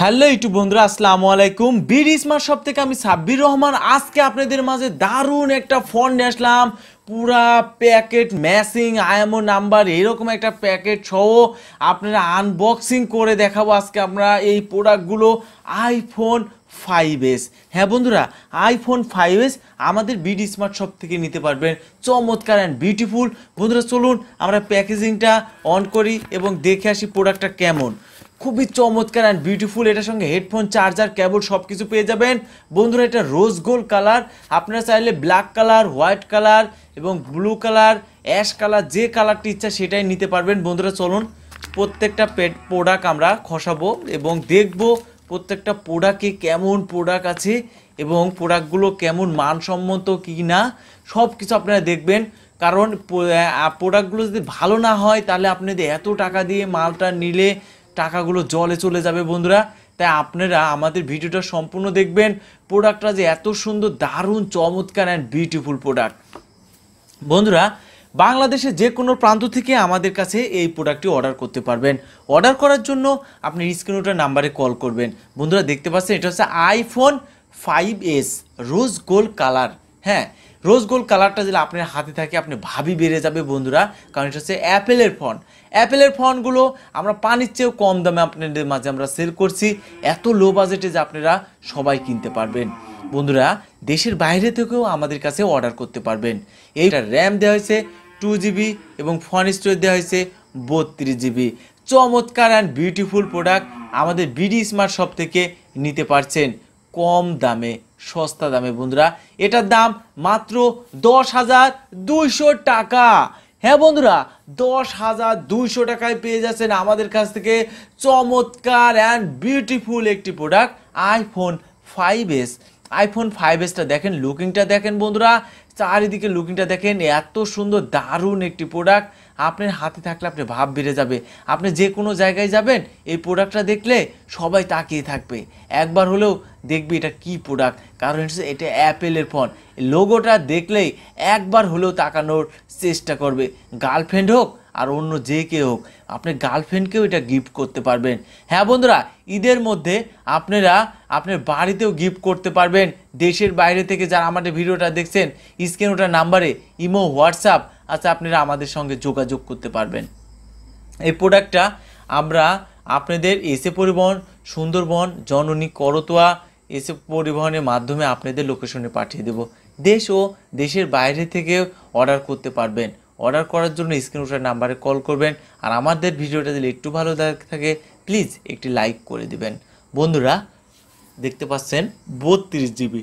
hello YouTube বন্ধুরা আসসালামু আলাইকুম বিডি স্মার্ট সব থেকে আমি সাব্বির রহমান আজকে আপনাদের মাঝে দারুণ একটা ফোন নিয়ে আসলাম পুরা প্যাকেট ম্যাসিং আয়ামো নাম্বার এরকম একটা প্যাকেট সহ আপনারা আনবক্সিং করে দেখাবো আজকে আমরা এই প্রোডাক্টগুলো আইফোন ফাইভ এস হ্যাঁ বন্ধুরা আইফোন ফাইভ এস আমাদের বিডি স্মার্ট শপ থেকে নিতে পারবেন চমৎকার অ্যান্ড বিউটিফুল বন্ধুরা চলুন আমরা প্যাকেজিংটা অন করি এবং দেখে আসি প্রোডাক্টটা কেমন খুবই চমৎকার অ্যান্ড বিউটিফুল এটার সঙ্গে হেডফোন চার্জার কেবল সব কিছু পেয়ে যাবেন বন্ধুরা এটা রোজ গোল্ড কালার আপনারা চাইলে ব্ল্যাক কালার হোয়াইট কালার এবং ব্লু কালার অ্যাশ কালার যে কালারটি ইচ্ছা সেটাই নিতে পারবেন বন্ধুরা চলুন প্রত্যেকটা পেট প্রোডাক্ট আমরা খসাবো এবং দেখব প্রত্যেকটা প্রোডাক্টে কেমন প্রোডাক্ট আছে এবং প্রোডাক্টগুলো কেমন মানসম্মত কি না সব কিছু আপনারা দেখবেন কারণ প্রোডাক্টগুলো যদি ভালো না হয় তাহলে আপনাদের এত টাকা দিয়ে মালটা নিলে টাকাগুলো জলে চলে যাবে বন্ধুরা তাই আপনারা আমাদের ভিডিওটা সম্পূর্ণ দেখবেন প্রোডাক্টটা যে এত সুন্দর দারুণ চমৎকার অ্যান্ড বিউটিফুল প্রোডাক্ট বন্ধুরা বাংলাদেশে যে কোনো প্রান্ত থেকে আমাদের কাছে এই প্রোডাক্টটি অর্ডার করতে পারবেন অর্ডার করার জন্য আপনি ওটার নাম্বারে কল করবেন বন্ধুরা দেখতে পাচ্ছেন এটা হচ্ছে iPhone five S rose gold colour হ্যাঁ রোজ গোল্ড কালারটা যদি আপনার হাতে থাকে আপনি ভাবি বেড়ে যাবে বন্ধুরা কারণ এটা হচ্ছে অ্যাপেলের ফোন অ্যাপেলের ফোনগুলো আমরা পানির চেয়েও কম দামে আপনাদের মাঝে আমরা সেল করছি এত লো বাজেটে যে আপনারা সবাই কিনতে পারবেন বন্ধুরা দেশের বাইরে থেকেও আমাদের কাছে অর্ডার করতে পারবেন এইটা র্যাম দেওয়া হয়েছে টু জিবি এবং ফোন স্টোরেজ দেওয়া হয়েছে বত্রিশ জিবি চমৎকার অ্যান্ড বিউটিফুল প্রোডাক্ট আমাদের বিডি স্মার্ট শপ থেকে নিতে পারছেন কম দামে সস্তা দামে বন্ধুরা এটার দাম মাত্র দশ হাজার দুইশো টাকা হ্যাঁ বন্ধুরা দশ হাজার দুইশো টাকায় পেয়ে যাচ্ছেন আমাদের কাছ থেকে চমৎকার অ্যান্ড বিউটিফুল একটি product iPhone five S iPhone five এসটা দেখেন লুকিংটা দেখেন বন্ধুরা চারিদিকে লুকিংটা দেখেন এত সুন্দর দারুণ একটি প্রোডাক্ট আপনার হাতে থাকলে আপনি ভাব বেড়ে যাবে আপনি যে কোনো জায়গায় যাবেন এই প্রোডাক্টটা দেখলে সবাই তাকিয়ে থাকবে একবার হলেও দেখবি এটা কি প্রোডাক্ট কারণ হচ্ছে এটা অ্যাপেলের ফোন লোগোটা দেখলেই একবার হলেও তাকানোর চেষ্টা করবে গার্লফ্রেন্ড হোক আর অন্য যে কে হোক আপনি গার্লফ্রেন্ডকেও এটা গিফট করতে পারবেন হ্যাঁ বন্ধুরা ঈদের মধ্যে আপনারা আপনার বাড়িতেও গিফট করতে পারবেন দেশের বাইরে থেকে যারা আমাদের ভিডিওটা দেখছেন স্ক্রিন ওটার নাম্বারে ইমো হোয়াটসঅ্যাপ আচ্ছা আপনারা আমাদের সঙ্গে যোগাযোগ করতে পারবেন এই প্রোডাক্টটা আমরা আপনাদের এসে পরিবহন সুন্দরবন জননী করতোয়া এসে পরিবহনের মাধ্যমে আপনাদের লোকেশনে পাঠিয়ে দেব দেশ ও দেশের বাইরে থেকে অর্ডার করতে পারবেন অর্ডার করার জন্য স্ক্রিনশট নাম্বারে কল করবেন আর আমাদের ভিডিওটা যদি একটু ভালো থাকে প্লিজ একটি লাইক করে দিবেন বন্ধুরা দেখতে পাচ্ছেন বত্রিশ জিবি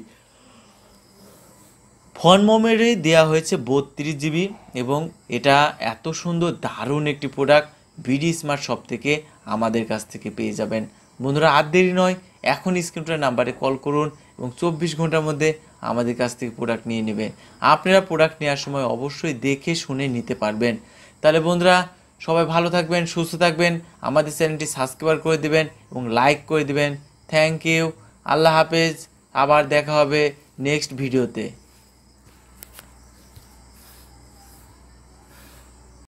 ফোন মোমেরই দেওয়া হয়েছে বত্রিশ জিবি এবং এটা এত সুন্দর দারুণ একটি প্রোডাক্ট বিডি স্মার্ট শপ থেকে আমাদের কাছ থেকে পেয়ে যাবেন বন্ধুরা আর দেরি নয় এখন স্ক্রিপ্টের নাম্বারে কল করুন এবং চব্বিশ ঘন্টার মধ্যে আমাদের কাছ থেকে প্রোডাক্ট নিয়ে নেবেন আপনারা প্রোডাক্ট নেওয়ার সময় অবশ্যই দেখে শুনে নিতে পারবেন তাহলে বন্ধুরা সবাই ভালো থাকবেন সুস্থ থাকবেন আমাদের চ্যানেলটি সাবস্ক্রাইব করে দেবেন এবং লাইক করে দেবেন থ্যাংক ইউ আল্লাহ হাফেজ আবার দেখা হবে নেক্সট ভিডিওতে